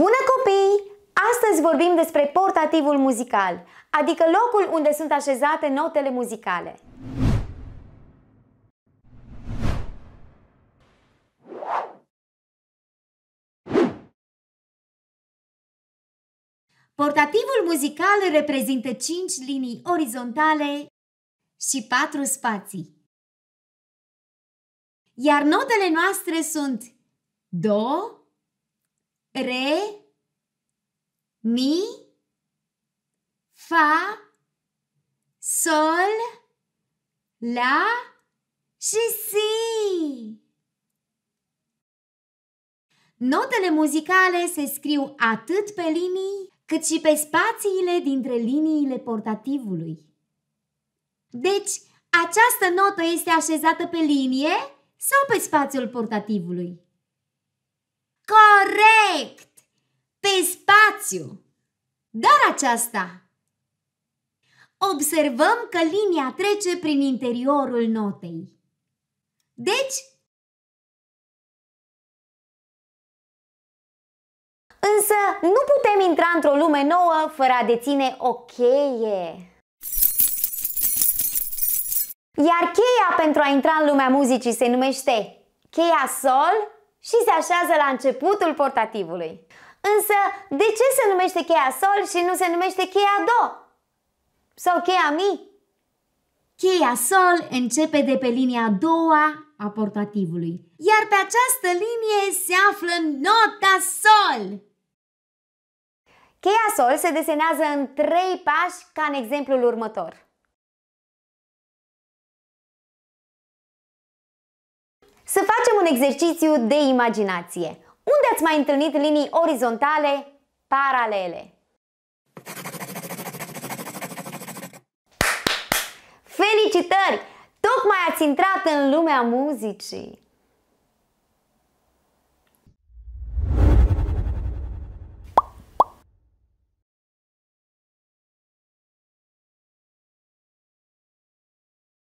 Bună copii! Astăzi vorbim despre portativul muzical, adică locul unde sunt așezate notele muzicale. Portativul muzical reprezintă 5 linii orizontale și 4 spații. Iar notele noastre sunt Do, re, mi, fa, sol, la și si. Notele muzicale se scriu atât pe linii, cât și pe spațiile dintre liniile portativului. Deci, această notă este așezată pe linie sau pe spațiul portativului? spațiu. Dar aceasta observăm că linia trece prin interiorul notei. Deci, Însă nu putem intra într-o lume nouă fără a deține o cheie. Iar cheia pentru a intra în lumea muzicii se numește cheia sol și se așează la începutul portativului. Însă, de ce se numește cheia sol și nu se numește cheia do? Sau cheia mi? Cheia sol începe de pe linia a doua a portativului, iar pe această linie se află nota sol. Cheia sol se desenează în trei pași ca în exemplul următor. Să facem un exercițiu de imaginație. Unde ați mai întâlnit linii orizontale paralele? Felicitări! Tocmai ați intrat în lumea muzicii!